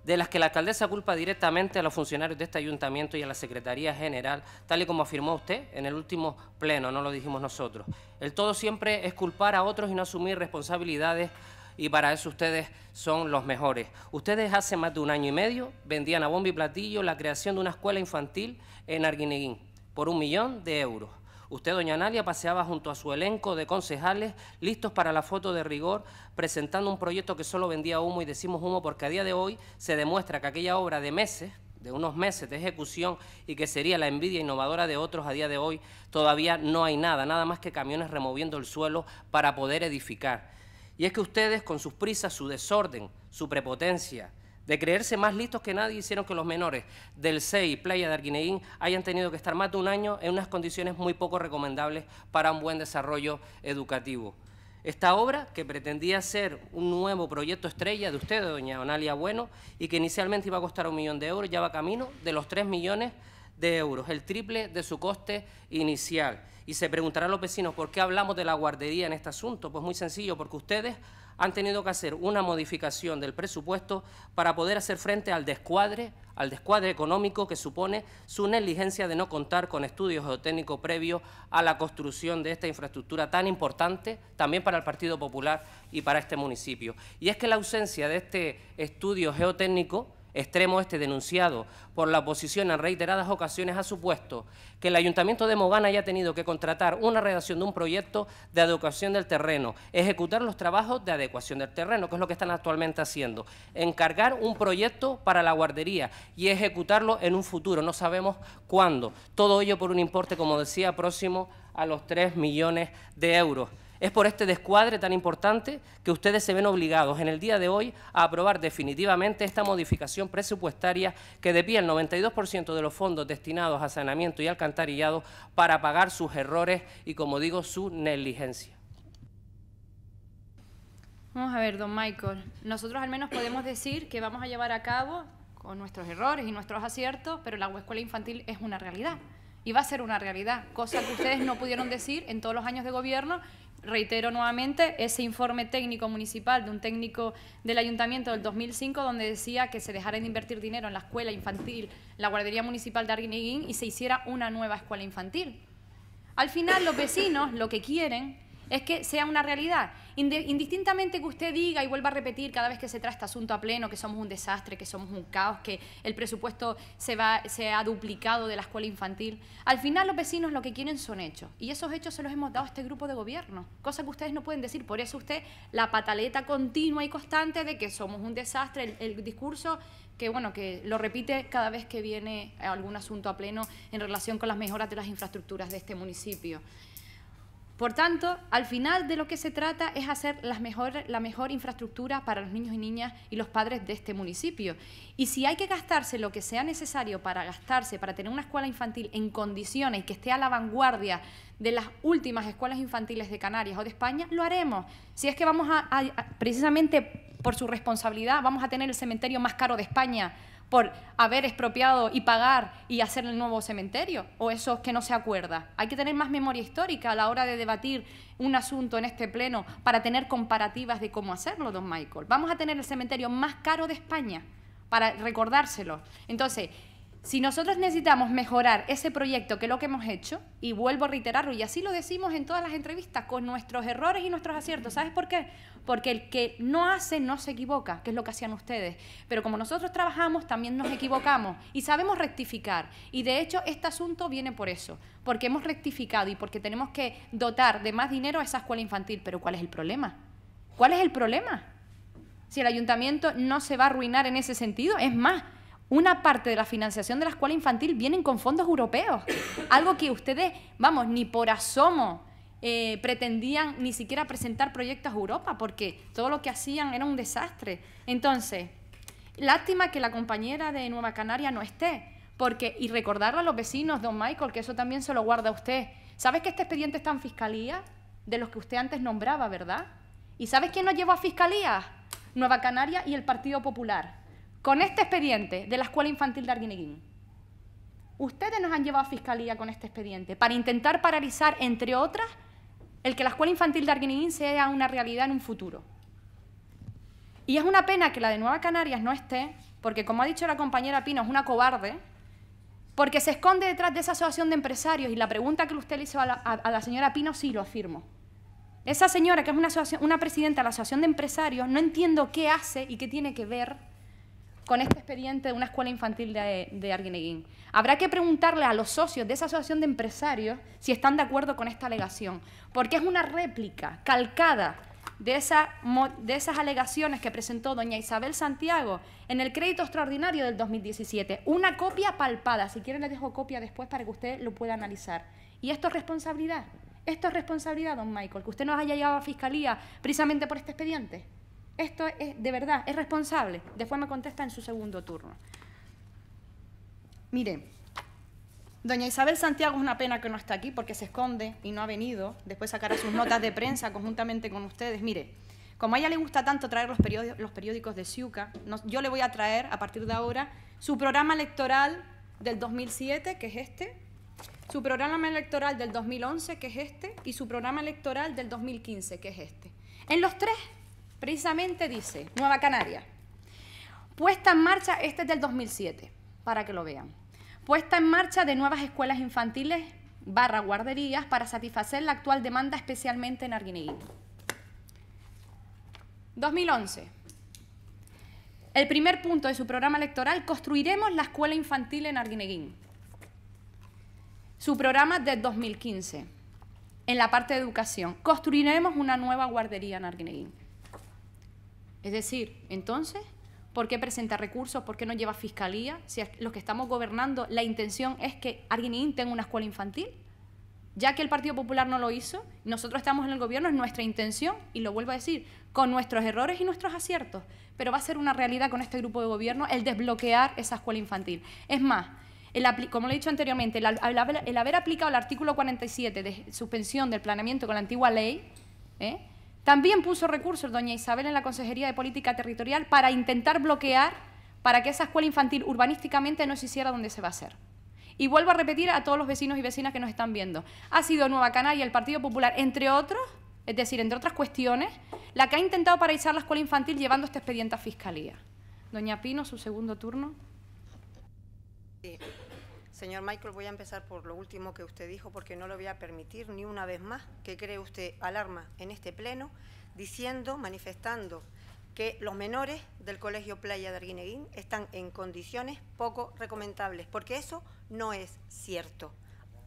de las que la alcaldesa culpa directamente a los funcionarios de este ayuntamiento y a la Secretaría General, tal y como afirmó usted en el último pleno, no lo dijimos nosotros. El todo siempre es culpar a otros y no asumir responsabilidades y para eso ustedes son los mejores. Ustedes hace más de un año y medio vendían a bomba y platillo la creación de una escuela infantil en Arguineguín por un millón de euros. Usted, doña Analia, paseaba junto a su elenco de concejales listos para la foto de rigor, presentando un proyecto que solo vendía humo y decimos humo porque a día de hoy se demuestra que aquella obra de meses de unos meses de ejecución y que sería la envidia innovadora de otros a día de hoy, todavía no hay nada, nada más que camiones removiendo el suelo para poder edificar. Y es que ustedes, con sus prisas, su desorden, su prepotencia, de creerse más listos que nadie, hicieron que los menores del CEI Playa de Arguineguín hayan tenido que estar más de un año en unas condiciones muy poco recomendables para un buen desarrollo educativo. Esta obra, que pretendía ser un nuevo proyecto estrella de usted, doña Onalia Bueno, y que inicialmente iba a costar un millón de euros, ya va camino de los tres millones de euros, el triple de su coste inicial. Y se preguntarán los vecinos, ¿por qué hablamos de la guardería en este asunto? Pues muy sencillo, porque ustedes han tenido que hacer una modificación del presupuesto para poder hacer frente al descuadre, al descuadre económico que supone su negligencia de no contar con estudios geotécnicos previo a la construcción de esta infraestructura tan importante también para el Partido Popular y para este municipio. Y es que la ausencia de este estudio geotécnico extremo este denunciado por la oposición en reiteradas ocasiones ha supuesto que el Ayuntamiento de Mogana haya tenido que contratar una redacción de un proyecto de adecuación del terreno, ejecutar los trabajos de adecuación del terreno, que es lo que están actualmente haciendo, encargar un proyecto para la guardería y ejecutarlo en un futuro, no sabemos cuándo. Todo ello por un importe, como decía, próximo a los 3 millones de euros. Es por este descuadre tan importante que ustedes se ven obligados en el día de hoy a aprobar definitivamente esta modificación presupuestaria que depía el 92% de los fondos destinados a saneamiento y alcantarillado para pagar sus errores y, como digo, su negligencia. Vamos a ver, don Michael, nosotros al menos podemos decir que vamos a llevar a cabo con nuestros errores y nuestros aciertos, pero la escuela infantil es una realidad y va a ser una realidad, cosa que ustedes no pudieron decir en todos los años de gobierno reitero nuevamente ese informe técnico municipal de un técnico del ayuntamiento del 2005 donde decía que se dejara de invertir dinero en la escuela infantil, la guardería municipal de Arguineguín y se hiciera una nueva escuela infantil. Al final los vecinos lo que quieren es que sea una realidad indistintamente que usted diga y vuelva a repetir cada vez que se trae este asunto a pleno, que somos un desastre, que somos un caos, que el presupuesto se, va, se ha duplicado de la escuela infantil, al final los vecinos lo que quieren son hechos. Y esos hechos se los hemos dado a este grupo de gobierno, cosa que ustedes no pueden decir. Por eso usted, la pataleta continua y constante de que somos un desastre, el, discurso que bueno que lo repite cada vez que viene algún asunto a pleno en relación con las mejoras de las infraestructuras de este municipio. Por tanto, al final de lo que se trata es hacer la mejor infraestructura para los niños y niñas y los padres de este municipio. Y si hay que gastarse lo que sea necesario para gastarse, para tener una escuela infantil en condiciones que esté a la vanguardia de las últimas escuelas infantiles de Canarias o de España, lo haremos. Si es que vamos a, a precisamente por su responsabilidad, vamos a tener el cementerio más caro de España por haber expropiado y pagar y hacer el nuevo cementerio, o eso es que no se acuerda. Hay que tener más memoria histórica a la hora de debatir un asunto en este pleno para tener comparativas de cómo hacerlo, don Michael. Vamos a tener el cementerio más caro de España para recordárselo. Entonces, si nosotros necesitamos mejorar ese proyecto, que es lo que hemos hecho, y vuelvo a reiterarlo, y así lo decimos en todas las entrevistas, con nuestros errores y nuestros aciertos, ¿sabes por qué? Porque el que no hace no se equivoca, que es lo que hacían ustedes. Pero como nosotros trabajamos, también nos equivocamos y sabemos rectificar. Y de hecho, este asunto viene por eso, porque hemos rectificado y porque tenemos que dotar de más dinero a esa escuela infantil. Pero ¿cuál es el problema? ¿Cuál es el problema? Si el ayuntamiento no se va a arruinar en ese sentido, es más, una parte de la financiación de la escuela infantil vienen con fondos europeos, algo que ustedes, vamos, ni por asomo eh, pretendían ni siquiera presentar proyectos a Europa, porque todo lo que hacían era un desastre. Entonces, lástima que la compañera de Nueva Canaria no esté, porque, y recordar a los vecinos, don Michael, que eso también se lo guarda usted. ¿Sabes que este expediente está en fiscalía? De los que usted antes nombraba, ¿verdad? ¿Y sabes quién nos llevó a fiscalía? Nueva Canaria y el Partido Popular con este expediente de la Escuela Infantil de Arguineguín. Ustedes nos han llevado a fiscalía con este expediente para intentar paralizar, entre otras, el que la Escuela Infantil de Arguineguín sea una realidad en un futuro. Y es una pena que la de Nueva Canarias no esté, porque como ha dicho la compañera Pino, es una cobarde, porque se esconde detrás de esa asociación de empresarios y la pregunta que usted le hizo a la, señora Pino sí lo afirmo. Esa señora, que es una, una presidenta de la asociación de empresarios, no entiendo qué hace y qué tiene que ver con este expediente de una escuela infantil de, de Arguineguín. Habrá que preguntarle a los socios de esa asociación de empresarios si están de acuerdo con esta alegación, porque es una réplica calcada de, esas alegaciones que presentó doña Isabel Santiago en el crédito extraordinario del 2017. Una copia palpada, si quieren les dejo copia después para que usted lo pueda analizar. ¿Y esto es responsabilidad? ¿Esto es responsabilidad, don Michael, que usted nos haya llevado a fiscalía precisamente por este expediente? Esto es de verdad, es responsable. Después me contesta en su segundo turno. Mire, doña Isabel Santiago es una pena que no está aquí porque se esconde y no ha venido. Después sacará sus notas de prensa conjuntamente con ustedes. Mire, como a ella le gusta tanto traer los periódicos, los periódicos de Ciuca, yo le voy a traer a partir de ahora su programa electoral del 2007, que es este, su programa electoral del 2011, que es este, y su programa electoral del 2015, que es este. En los tres Precisamente dice, Nueva Canaria, puesta en marcha, este es del 2007, para que lo vean, puesta en marcha de nuevas escuelas infantiles barra guarderías para satisfacer la actual demanda especialmente en Arguineguín. 2011. El primer punto de su programa electoral, construiremos la escuela infantil en Arguineguín. Su programa de 2015, en la parte de educación, construiremos una nueva guardería en Arguineguín. Es decir, entonces, ¿por qué presenta recursos? ¿Por qué no lleva fiscalía? Si los que estamos gobernando, la intención es que alguien tenga una escuela infantil. Ya que el Partido Popular no lo hizo, nosotros estamos en el gobierno, es nuestra intención, y lo vuelvo a decir, con nuestros errores y nuestros aciertos. Pero va a ser una realidad con este grupo de gobierno el desbloquear esa escuela infantil. Es más, como lo he dicho anteriormente, el, el, haber aplicado el artículo 47 de suspensión del planeamiento con la antigua ley, ¿eh? También puso recursos doña Isabel en la Consejería de Política Territorial para intentar bloquear para que esa escuela infantil urbanísticamente no se hiciera donde se va a hacer. Y vuelvo a repetir a todos los vecinos y vecinas que nos están viendo. Ha sido Nueva y el Partido Popular, entre otros, es decir, entre otras cuestiones, la que ha intentado paralizar la escuela infantil llevando este expediente a Fiscalía. Doña Pino, su segundo turno. Eh, Señor Michael, voy a empezar por lo último que usted dijo, porque no lo voy a permitir ni una vez más que cree usted alarma en este pleno, diciendo, manifestando que los menores del Colegio Playa de Arguineguín están en condiciones poco recomendables, porque eso no es cierto,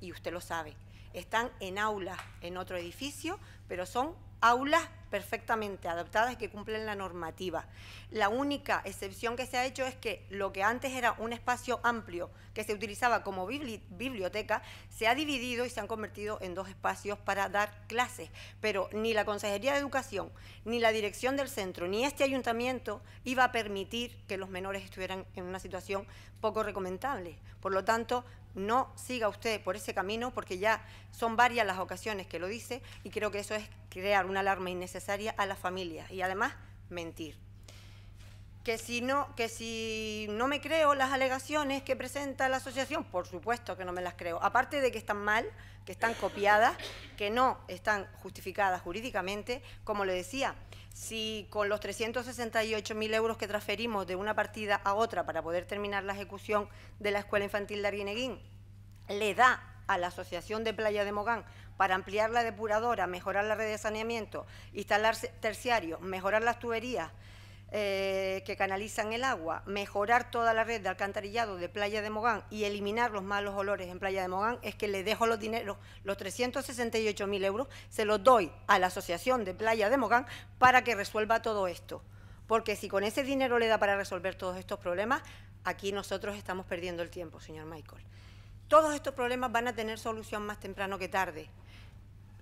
y usted lo sabe. Están en aulas en otro edificio, pero son aulas perfectamente adaptadas y que cumplen la normativa. La única excepción que se ha hecho es que lo que antes era un espacio amplio que se utilizaba como biblioteca se ha dividido y se han convertido en dos espacios para dar clases, pero ni la Consejería de Educación, ni la dirección del centro, ni este ayuntamiento iba a permitir que los menores estuvieran en una situación poco recomendable. Por lo tanto, no siga usted por ese camino porque ya son varias las ocasiones que lo dice y creo que eso es crear una alarma innecesaria a las familias y además mentir. Que si, no, que si no me creo las alegaciones que presenta la asociación, por supuesto que no me las creo. Aparte de que están mal, que están copiadas, que no están justificadas jurídicamente, como le decía, si con los mil euros que transferimos de una partida a otra para poder terminar la ejecución de la Escuela Infantil de Arguineguín, le da a la Asociación de Playa de Mogán para ampliar la depuradora, mejorar la red de saneamiento, instalar terciarios, mejorar las tuberías, eh, que canalizan el agua, mejorar toda la red de alcantarillado de Playa de Mogán y eliminar los malos olores en Playa de Mogán, es que le dejo los dineros, los 368.000 euros, se los doy a la Asociación de Playa de Mogán para que resuelva todo esto. Porque si con ese dinero le da para resolver todos estos problemas, aquí nosotros estamos perdiendo el tiempo, señor Michael. Todos estos problemas van a tener solución más temprano que tarde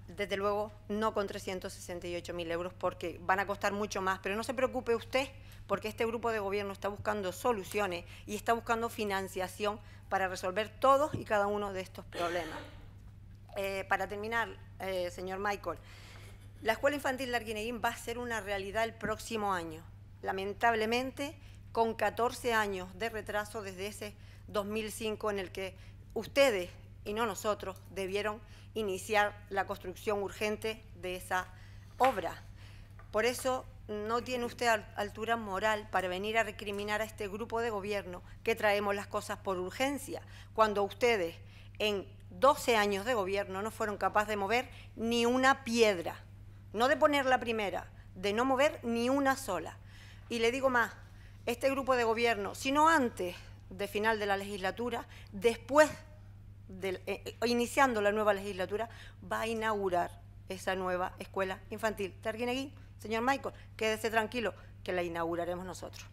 desde luego no con 368 mil euros porque van a costar mucho más. Pero no se preocupe usted porque este grupo de gobierno está buscando soluciones y está buscando financiación para resolver todos y cada uno de estos problemas. Eh, para terminar, eh, señor Michael, la escuela infantil de va a ser una realidad el próximo año. Lamentablemente, con 14 años de retraso desde ese 2005 en el que ustedes y no nosotros debieron iniciar la construcción urgente de esa obra. Por eso no tiene usted altura moral para venir a recriminar a este grupo de gobierno que traemos las cosas por urgencia, cuando ustedes en 12 años de gobierno no fueron capaces de mover ni una piedra, no de poner la primera, de no mover ni una sola. Y le digo más, este grupo de gobierno, sino antes de final de la legislatura, después eh, eh, iniciando la nueva legislatura, va a inaugurar esa nueva escuela infantil. aquí? señor Michael, quédese tranquilo que la inauguraremos nosotros.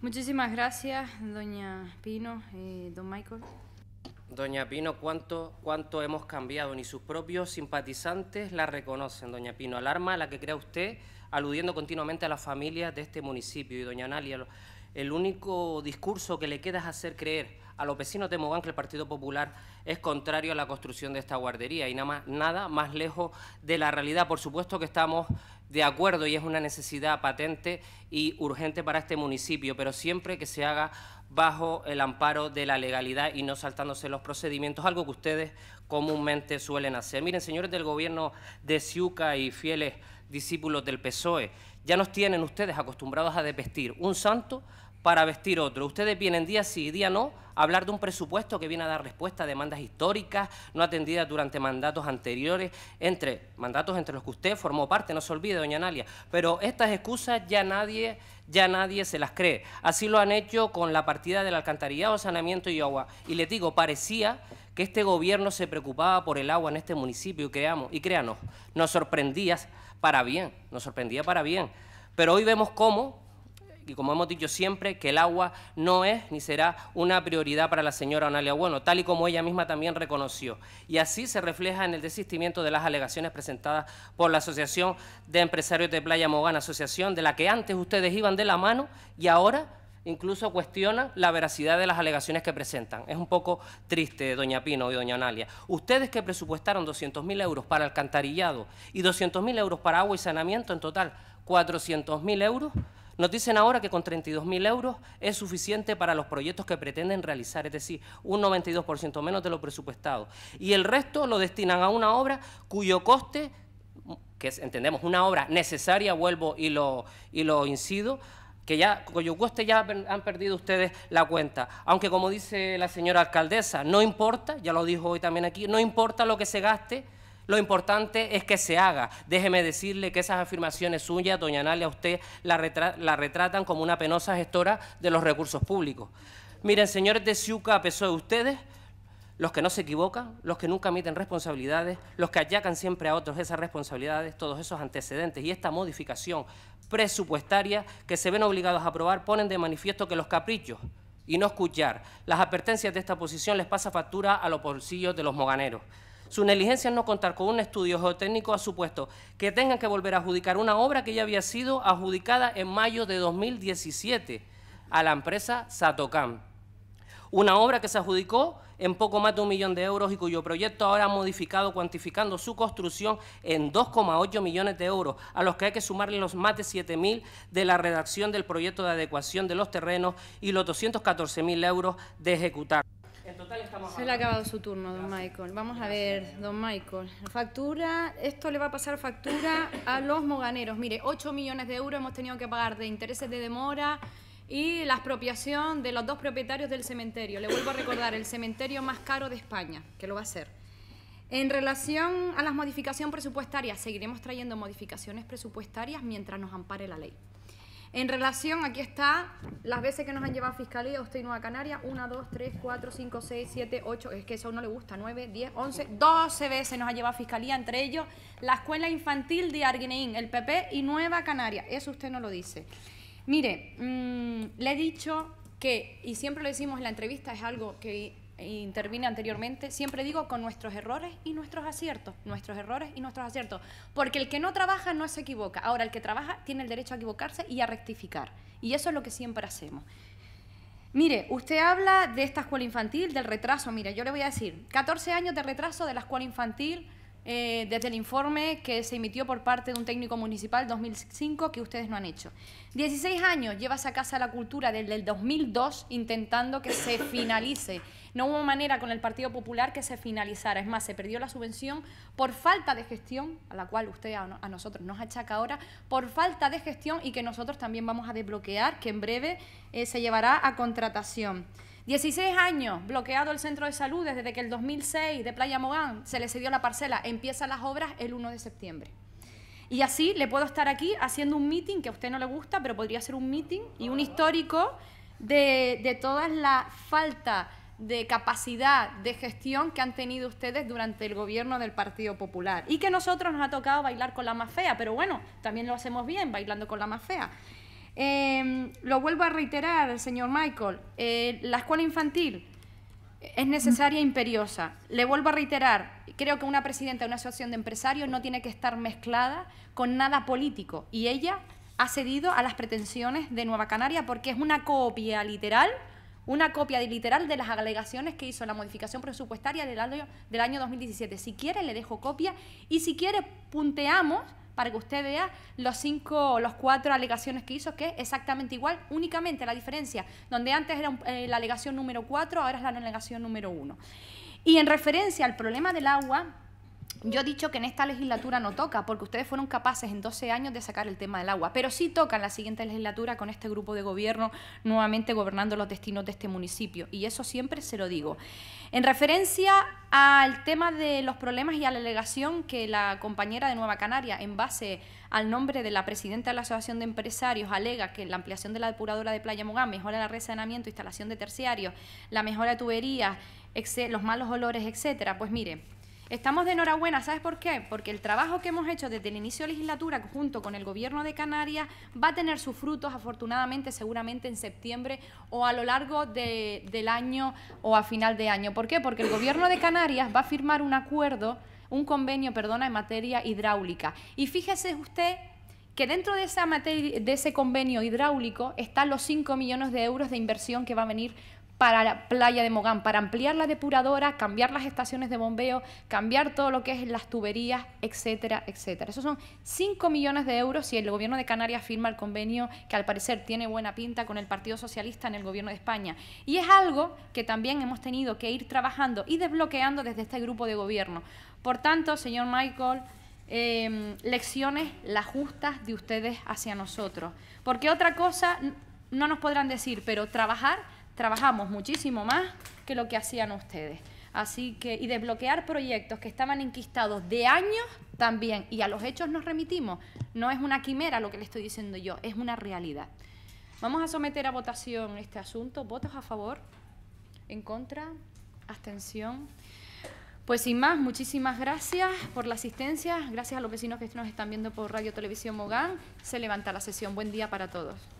Muchísimas gracias, doña Pino, eh, don Michael. Doña Pino, ¿cuánto, ¿cuánto hemos cambiado? Ni sus propios simpatizantes la reconocen, doña Pino. Alarma a la que crea usted, aludiendo continuamente a las familias de este municipio. Y doña Analia, el único discurso que le queda es hacer creer a los vecinos de Mogán que el Partido Popular es contrario a la construcción de esta guardería y nada más, nada más lejos de la realidad. Por supuesto que estamos de acuerdo y es una necesidad patente y urgente para este municipio, pero siempre que se haga bajo el amparo de la legalidad y no saltándose los procedimientos, algo que ustedes comúnmente suelen hacer. Miren, señores del gobierno de Ciuca y fieles discípulos del PSOE, ya nos tienen ustedes acostumbrados a desvestir un santo para vestir otro. Ustedes vienen día sí y día no a hablar de un presupuesto que viene a dar respuesta a demandas históricas no atendidas durante mandatos anteriores, entre mandatos entre los que usted formó parte, no se olvide, doña Analia. Pero estas excusas ya nadie, ya nadie se las cree. Así lo han hecho con la partida de del alcantarillado, saneamiento y agua. Y les digo, parecía que este gobierno se preocupaba por el agua en este municipio y, creamos, y créanos, nos sorprendía para bien, nos sorprendía para bien. Pero hoy vemos cómo y como hemos dicho siempre, que el agua no es ni será una prioridad para la señora Analia Bueno, tal y como ella misma también reconoció. Y así se refleja en el desistimiento de las alegaciones presentadas por la Asociación de Empresarios de Playa Mogán, asociación de la que antes ustedes iban de la mano y ahora incluso cuestionan la veracidad de las alegaciones que presentan. Es un poco triste, doña Pino y doña Analia. Ustedes que presupuestaron 200.000 euros para alcantarillado y 200.000 euros para agua y saneamiento, en total 400.000 euros, nos dicen ahora que con 32.000 euros es suficiente para los proyectos que pretenden realizar, es decir, un 92% menos de lo presupuestado. Y el resto lo destinan a una obra cuyo coste, que es, entendemos una obra necesaria, vuelvo y lo, y lo incido, que ya, cuyo coste ya han perdido ustedes la cuenta. Aunque como dice la señora alcaldesa, no importa, ya lo dijo hoy también aquí, no importa lo que se gaste, lo importante es que se haga. Déjeme decirle que esas afirmaciones suyas, doña Analia, a usted la, retratan como una penosa gestora de los recursos públicos. Miren, señores de Ciuca, a pesar de ustedes, los que no se equivocan, los que nunca admiten responsabilidades, los que achacan siempre a otros esas responsabilidades, todos esos antecedentes y esta modificación presupuestaria que se ven obligados a aprobar ponen de manifiesto que los caprichos y no escuchar las advertencias de esta posición les pasa factura a los bolsillos de los moganeros. Su negligencia en no contar con un estudio geotécnico ha supuesto que tengan que volver a adjudicar una obra que ya había sido adjudicada en mayo de 2017 a la empresa Satocam. Una obra que se adjudicó en poco más de un millón de euros y cuyo proyecto ahora ha modificado cuantificando su construcción en 2,8 millones de euros, a los que hay que sumarle los más de 7.000 de la redacción del proyecto de adecuación de los terrenos y los 214.000 euros de ejecutar. Se le ha acabado su turno, don Michael. Vamos a ver, don Michael. Factura, esto le va a pasar factura a los moganeros. Mire, 8 millones de euros hemos tenido que pagar de intereses de demora y la expropiación de los dos propietarios del cementerio. Le vuelvo a recordar, el cementerio más caro de España, que lo va a hacer. En relación a las modificaciones presupuestarias, seguiremos trayendo modificaciones presupuestarias mientras nos ampare la ley. En relación, aquí está las veces que nos han llevado a Fiscalía, usted y Nueva Canaria, 1, 2, 3, 4, 5, 6, 7, 8, es que eso a uno le gusta, 9, 10, 11, 12 veces nos ha llevado a Fiscalía, entre ellos la Escuela Infantil de Arguineín, el PP y Nueva Canaria, eso usted no lo dice. Mire, mm, le he dicho que, y siempre lo decimos en la entrevista, es algo que intervine anteriormente, siempre digo con nuestros errores y nuestros aciertos, nuestros errores y nuestros aciertos, porque el que no trabaja no se equivoca, ahora el que trabaja tiene el derecho a equivocarse y a rectificar, y eso es lo que siempre hacemos. Mire, usted habla de esta escuela infantil, del retraso, mire, yo le voy a decir, 14 años de retraso de la escuela infantil eh, desde el informe que se emitió por parte de un técnico municipal 2005 que ustedes no han hecho. 16 años lleva esa Casa la Cultura desde el 2002 intentando que se finalice. No hubo manera con el Partido Popular que se finalizara. Es más, se perdió la subvención por falta de gestión, a la cual usted a, nosotros nos achaca ahora, por falta de gestión y que nosotros también vamos a desbloquear, que en breve eh, se llevará a contratación. 16 años bloqueado el centro de salud desde que el 2006 de Playa Mogán se le cedió la parcela. Empiezan las obras el 1 de septiembre. Y así le puedo estar aquí haciendo un meeting que a usted no le gusta, pero podría ser un meeting y un histórico de, de toda la falta de capacidad de gestión que han tenido ustedes durante el gobierno del Partido Popular. Y que nosotros nos ha tocado bailar con la más fea, pero bueno, también lo hacemos bien, bailando con la más fea. Eh, lo vuelvo a reiterar, señor Michael, eh, la escuela infantil es necesaria e imperiosa. Le vuelvo a reiterar, creo que una presidenta de una asociación de empresarios no tiene que estar mezclada con nada político y ella ha cedido a las pretensiones de Nueva Canaria porque es una copia literal, una copia literal de las alegaciones que hizo la modificación presupuestaria del año, del año 2017. Si quiere le dejo copia y si quiere punteamos para que usted vea los cinco los cuatro alegaciones que hizo, que es exactamente igual, únicamente la diferencia, donde antes era eh, la alegación número cuatro, ahora es la alegación número uno. Y en referencia al problema del agua, yo he dicho que en esta legislatura no toca, porque ustedes fueron capaces en 12 años de sacar el tema del agua, pero sí toca en la siguiente legislatura con este grupo de gobierno nuevamente gobernando los destinos de este municipio, y eso siempre se lo digo. En referencia al tema de los problemas y a la alegación que la compañera de Nueva Canaria, en base al nombre de la presidenta de la Asociación de Empresarios, alega que la ampliación de la depuradora de Playa Mogán mejora el saneamiento, instalación de terciarios, la mejora de tuberías, los malos olores, etcétera, pues mire Estamos de enhorabuena, ¿sabes por qué? Porque el trabajo que hemos hecho desde el inicio de legislatura junto con el gobierno de Canarias va a tener sus frutos, afortunadamente, seguramente en septiembre o a lo largo del año o a final de año. ¿Por qué? Porque el gobierno de Canarias va a firmar un acuerdo, un convenio, perdona, en materia hidráulica. Y fíjese usted que dentro de, esa de ese convenio hidráulico están los 5 millones de euros de inversión que va a venir para la playa de Mogán, para ampliar la depuradora, cambiar las estaciones de bombeo, cambiar todo lo que es las tuberías, etcétera, etcétera. Esos son 5 millones de euros si el gobierno de Canarias firma el convenio que al parecer tiene buena pinta con el Partido Socialista en el gobierno de España. Y es algo que también hemos tenido que ir trabajando y desbloqueando desde este grupo de gobierno. Por tanto, señor Michael, em, lecciones las justas de ustedes hacia nosotros. Porque otra cosa no nos podrán decir, pero trabajar trabajamos muchísimo más que lo que hacían ustedes. Así que, y desbloquear proyectos que estaban enquistados de años también, y a los hechos nos remitimos. No es una quimera lo que le estoy diciendo yo, es una realidad. Vamos a someter a votación este asunto. ¿Votos a favor? ¿En contra? ¿Abstención? Pues sin más, muchísimas gracias por la asistencia. Gracias a los vecinos que nos están viendo por Radio Televisión Mogán. Se levanta la sesión. Buen día para todos.